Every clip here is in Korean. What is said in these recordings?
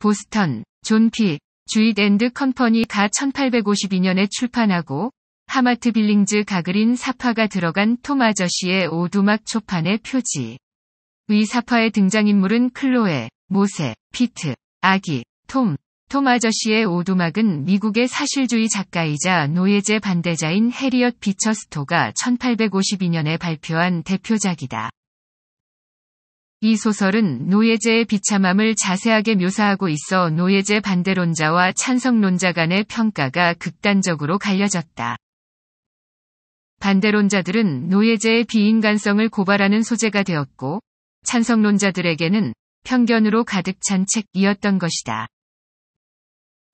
보스턴, 존 피, 주잇 앤드 컴퍼니가 1852년에 출판하고 하마트 빌링즈 가그린 사파가 들어간 토마저씨의 오두막 초판의 표지. 위 사파의 등장인물은 클로에, 모세, 피트, 아기, 톰, 토마저씨의 오두막은 미국의 사실주의 작가이자 노예제 반대자인 해리엇 비처스토가 1852년에 발표한 대표작이다. 이 소설은 노예제의 비참함을 자세하게 묘사하고 있어 노예제 반대론자와 찬성론자 간의 평가가 극단적으로 갈려졌다. 반대론자들은 노예제의 비인간성을 고발하는 소재가 되었고, 찬성론자들에게는 편견으로 가득 찬 책이었던 것이다.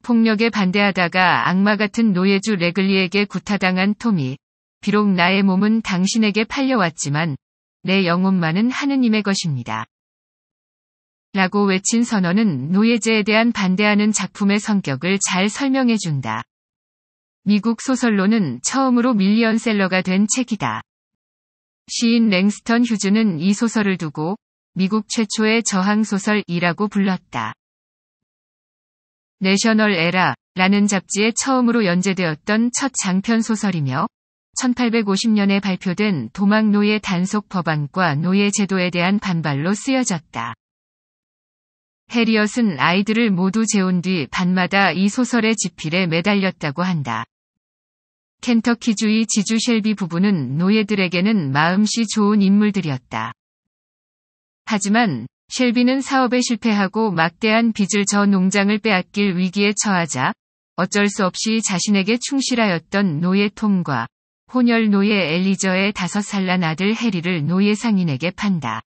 폭력에 반대하다가 악마 같은 노예주 레글리에게 구타당한 톰이, 비록 나의 몸은 당신에게 팔려왔지만, 내 영혼만은 하느님의 것입니다. 라고 외친 선언은 노예제에 대한 반대하는 작품의 성격을 잘 설명해 준다. 미국 소설로는 처음으로 밀리언셀러가 된 책이다. 시인 랭스턴 휴즈는 이 소설을 두고 미국 최초의 저항소설이라고 불렀다. 내셔널 에라라는 잡지에 처음으로 연재되었던 첫 장편 소설이며 1850년에 발표된 도망노예 단속 법안과 노예 제도에 대한 반발로 쓰여졌다. 해리엇은 아이들을 모두 재운 뒤 밤마다 이 소설의 지필에 매달렸다고 한다. 켄터키주의 지주 쉘비 부부는 노예들에게는 마음씨 좋은 인물들이었다. 하지만 쉘비는 사업에 실패하고 막대한 빚을 저 농장을 빼앗길 위기에 처하자 어쩔 수 없이 자신에게 충실하였던 노예 톰과 혼혈 노예 엘리저의 다섯 살 난 아들 해리를 노예 상인에게 판다.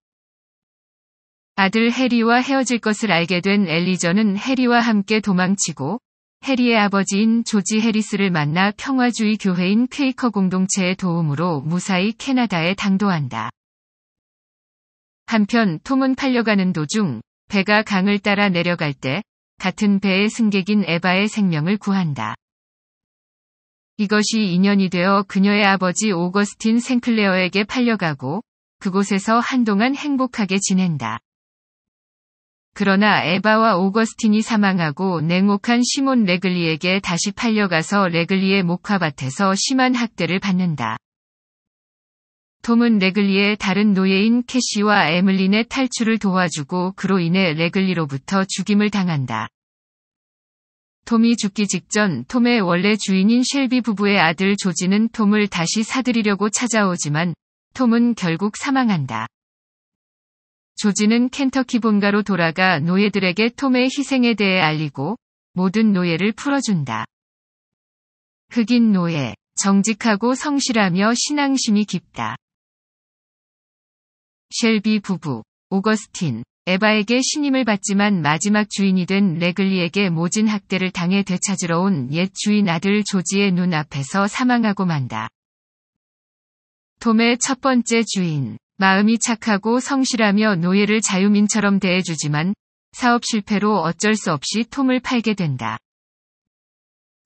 아들 해리와 헤어질 것을 알게 된 엘리저는 해리와 함께 도망치고 해리의 아버지인 조지 해리스를 만나 평화주의 교회인 퀘이커 공동체의 도움으로 무사히 캐나다에 당도한다. 한편 톰은 팔려가는 도중 배가 강을 따라 내려갈 때 같은 배의 승객인 에바의 생명을 구한다. 이것이 인연이 되어 그녀의 아버지 오거스틴 생클레어에게 팔려가고 그곳에서 한동안 행복하게 지낸다. 그러나 에바와 오거스틴이 사망하고 냉혹한 시몬 레글리에게 다시 팔려가서 레글리의 목화밭에서 심한 학대를 받는다. 톰은 레글리의 다른 노예인 캐시와 에밀린의 탈출을 도와주고 그로 인해 레글리로부터 죽임을 당한다. 톰이 죽기 직전 톰의 원래 주인인 쉘비 부부의 아들 조지는 톰을 다시 사들이려고 찾아오지만 톰은 결국 사망한다. 조지는 켄터키 본가로 돌아가 노예들에게 톰의 희생에 대해 알리고 모든 노예를 풀어준다. 흑인 노예, 정직하고 성실하며 신앙심이 깊다. 쉘비 부부, 오거스틴, 에바에게 신임을 받지만 마지막 주인이 된 레글리에게 모진 학대를 당해 되찾으러 온 옛 주인 아들 조지의 눈앞에서 사망하고 만다. 톰의 첫 번째 주인, 마음이 착하고 성실하며 노예를 자유민처럼 대해주지만 사업 실패로 어쩔 수 없이 톰을 팔게 된다.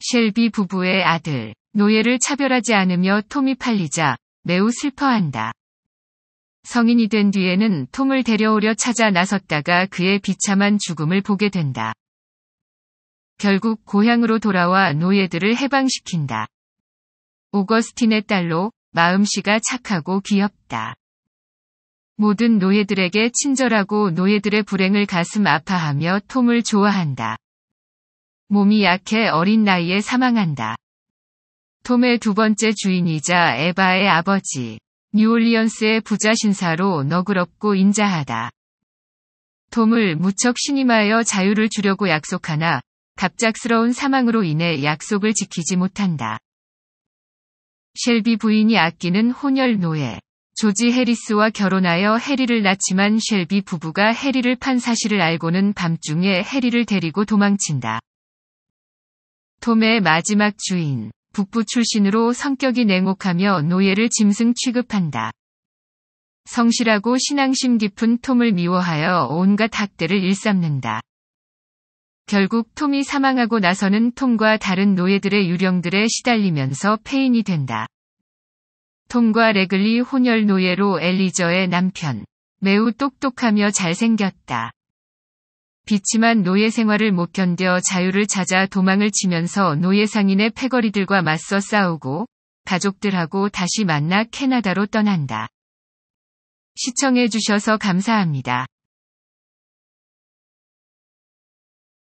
쉘비 부부의 아들, 노예를 차별하지 않으며 톰이 팔리자 매우 슬퍼한다. 성인이 된 뒤에는 톰을 데려오려 찾아 나섰다가 그의 비참한 죽음을 보게 된다. 결국 고향으로 돌아와 노예들을 해방시킨다. 오거스틴의 딸로 마음씨가 착하고 귀엽다. 모든 노예들에게 친절하고 노예들의 불행을 가슴 아파하며 톰을 좋아한다. 몸이 약해 어린 나이에 사망한다. 톰의 두 번째 주인이자 에바의 아버지. 뉴올리언스의 부자 신사로 너그럽고 인자하다. 톰을 무척 신임하여 자유를 주려고 약속하나 갑작스러운 사망으로 인해 약속을 지키지 못한다. 셸비 부인이 아끼는 혼혈 노예 조지 해리스와 결혼하여 해리를 낳지만 셸비 부부가 해리를 판 사실을 알고는 밤중에 해리를 데리고 도망친다. 톰의 마지막 주인 북부 출신으로 성격이 냉혹하며 노예를 짐승 취급한다. 성실하고 신앙심 깊은 톰을 미워하여 온갖 학대를 일삼는다. 결국 톰이 사망하고 나서는 톰과 다른 노예들의 유령들에 시달리면서 폐인이 된다. 톰과 레글리 혼혈 노예로 엘리저의 남편. 매우 똑똑하며 잘생겼다. 비치만 노예 생활을 못 견뎌 자유를 찾아 도망을 치면서 노예 상인의 패거리들과 맞서 싸우고 가족들하고 다시 만나 캐나다로 떠난다. 시청해주셔서 감사합니다.